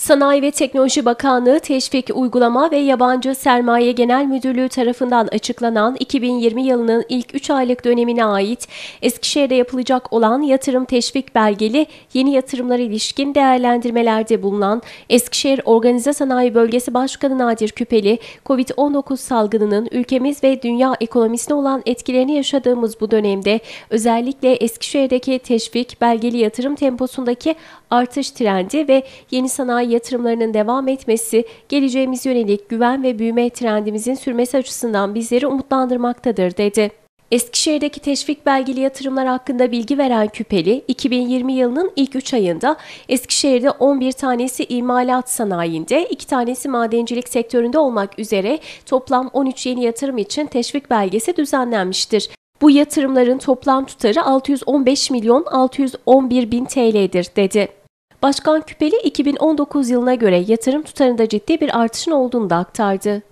Sanayi ve Teknoloji Bakanlığı Teşvik Uygulama ve Yabancı Sermaye Genel Müdürlüğü tarafından açıklanan 2020 yılının ilk 3 aylık dönemine ait Eskişehir'de yapılacak olan yatırım teşvik belgeli yeni yatırımlara ilişkin değerlendirmelerde bulunan Eskişehir Organize Sanayi Bölgesi Başkanı Nadir Küpeli, COVID-19 salgınının ülkemiz ve dünya ekonomisine olan etkilerini yaşadığımız bu dönemde özellikle Eskişehir'deki teşvik belgeli yatırım temposundaki artış trendi ve yeni sanayi yatırımlarının devam etmesi, geleceğimiz yönelik güven ve büyüme trendimizin sürmesi açısından bizleri umutlandırmaktadır, dedi. Eskişehir'deki teşvik belgeli yatırımlar hakkında bilgi veren Küpeli, 2020 yılının ilk 3 ayında Eskişehir'de 11 tanesi imalat sanayinde, 2 tanesi madencilik sektöründe olmak üzere toplam 13 yeni yatırım için teşvik belgesi düzenlenmiştir. Bu yatırımların toplam tutarı 615 milyon 611 bin TL'dir dedi. Başkan Küpeli 2019 yılına göre yatırım tutarında ciddi bir artışın olduğunu da aktardı.